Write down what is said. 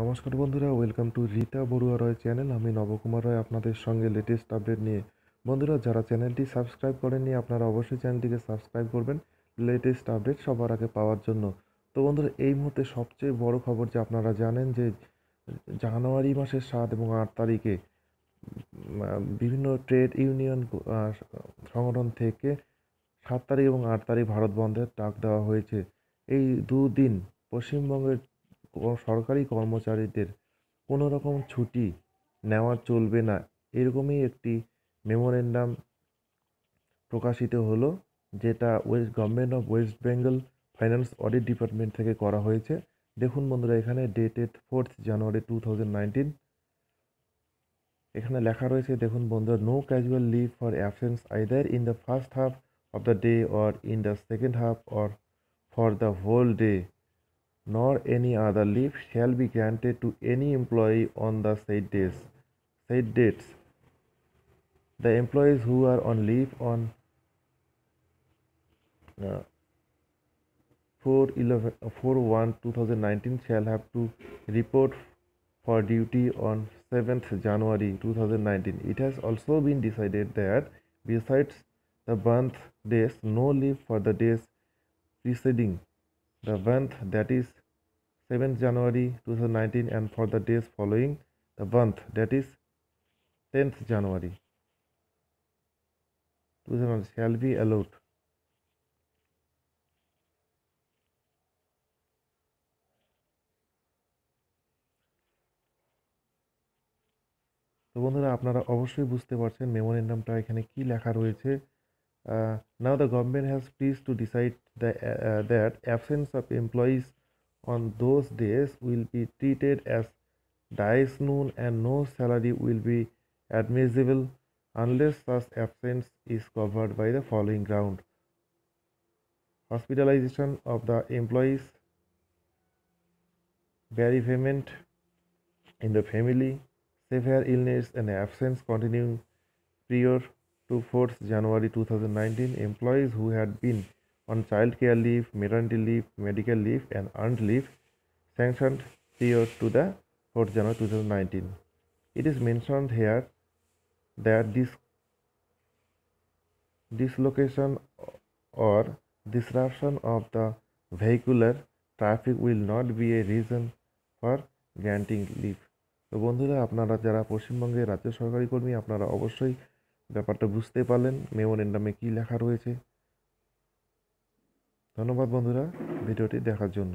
নমস্কার বন্ধুরা welcome to Rita Barua Roy channel আমি নবকুমার রায় আপনাদের সঙ্গে লেটেস্ট আপডেট নিয়ে বন্ধুরা যারা চ্যানেলটি সাবস্ক্রাইব করেননি আপনারা অবশ্যই চ্যানেলটিকে সাবস্ক্রাইব করবেন লেটেস্ট আপডেট সবার আগে পাওয়ার জন্য তো বন্ধুরা এই মুহূর্তে সবচেয়ে বড় খবর যে আপনারা জানেন যে জানুয়ারি মাসের সাত এবং আট তারিখে বিভিন্ন ট্রেড ইউনিয়ন সংগঠন থেকে সাত তারিখ এবং আট তারিখ ভারত বন্ধের ডাক দেওয়া হয়েছে এই দুদিন পশ্চিমবঙ্গের সরকারি কর্মচারীদের কোনো রকম ছুটি নেওয়া চলবে না এরকমই একটি মেমোরেন্ডাম প্রকাশিত হলো যেটা west government of west Bengal finance audit department থেকে করা হয়েছে দেখুন বন্ধুরা এখানে ডেটেড ফোর্থ জানুয়ারি টু এখানে লেখা রয়েছে দেখুন বন্ধুরা no casual leave for absence either in the first half of the day or in the second half or for the whole day nor any other leave shall be granted to any employee on the said days said dates the employees who are on leave on uh, 4 11 uh, 4 2019 shall have to report for duty on 7th January 2019 it has also been decided that besides the birth days no leave for the days preceding the month that is 7th January 2019 and for the days following the month that is 10th January 2000 shall be allowed. তো বন্ধুরা আপনারা অবশ্যই বুঝতে পারছেন নামটা এখানে কি লেখা রয়েছে now the government has please to decide the that absence of employees on those days will be treated as noon, and no salary will be admissible unless such absence is covered by the following ground hospitalization of the employees bereavement in the family severe illness and absence continuing prior to 4th January 2019 employees who had been on child care leave, maternity leave, medical leave, and earned leave sanctioned prior to the 4th January 2019. It is mentioned here that this dislocation or disruption of the vehicular traffic will not be a reason for granting leave. তো বন্ধুরা আপনারা যারা পশ্চিমবঙ্গের রাজ্য সরকারি কর্মী আপনারা অবশ্যই ব্যাপারটা বুঝতে পারলেন মেমোরেন্ডামে কী লেখা রয়েছে ধন্যবাদ বন্ধুরা ভিডিওটি দেখার জন্য